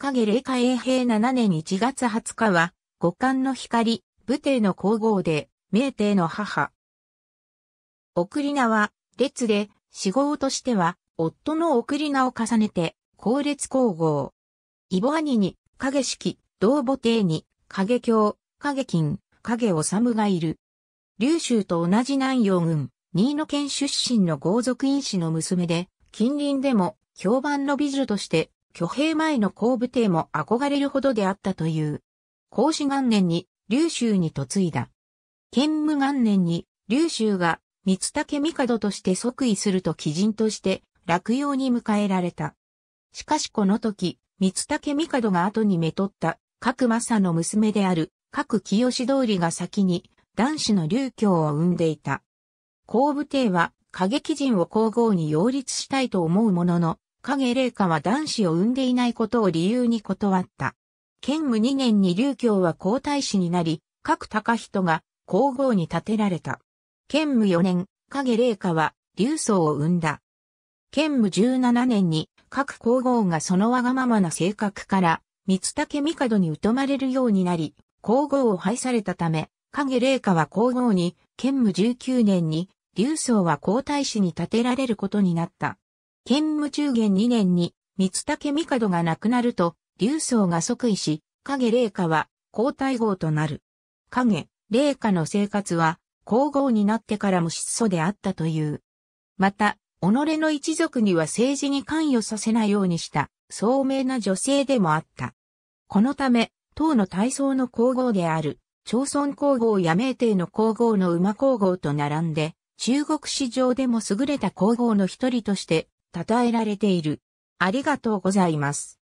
影霊下永平7年1月20日は、五冠の光、武帝の皇后で、明帝の母。送り名は、列で、死号としては、夫の送り名を重ねて、後列皇后。イボ兄に、影式、同母帝に、影京、影金、影治がいる。劉州と同じ南洋軍、新野県出身の豪族院士の娘で、近隣でも評判の美女として挙兵前の後部帝も憧れるほどであったという。孔子元年に劉州に嫁いだ。建武元年に劉州が三竹帝として即位すると貴人として落葉に迎えられた。しかしこの時、三竹帝が後にめとった各政の娘である各清通りが先に男子の流教を生んでいた。後部帝は過激人を皇后に擁立したいと思うものの、影霊下は男子を産んでいないことを理由に断った。剣務2年に劉教は皇太子になり、各高人が皇后に立てられた。剣務4年、影霊下は劉宗を生んだ。剣務17年に各皇后がそのわがままな性格から、三武帝に疎まれるようになり、皇后を廃されたため、影霊下は皇后に、剣務19年に、劉宗は皇太子に立てられることになった。建武中元2年に、三武帝が亡くなると、劉宗が即位し、影霊下は皇太后となる。影、霊下の生活は、皇后になってからも質素であったという。また、己の一族には政治に関与させないようにした、聡明な女性でもあった。このため、唐の体操の皇后である、朝鮮皇后や明帝の皇后の馬皇后と並んで、中国史上でも優れた皇后の一人として称えられている。ありがとうございます。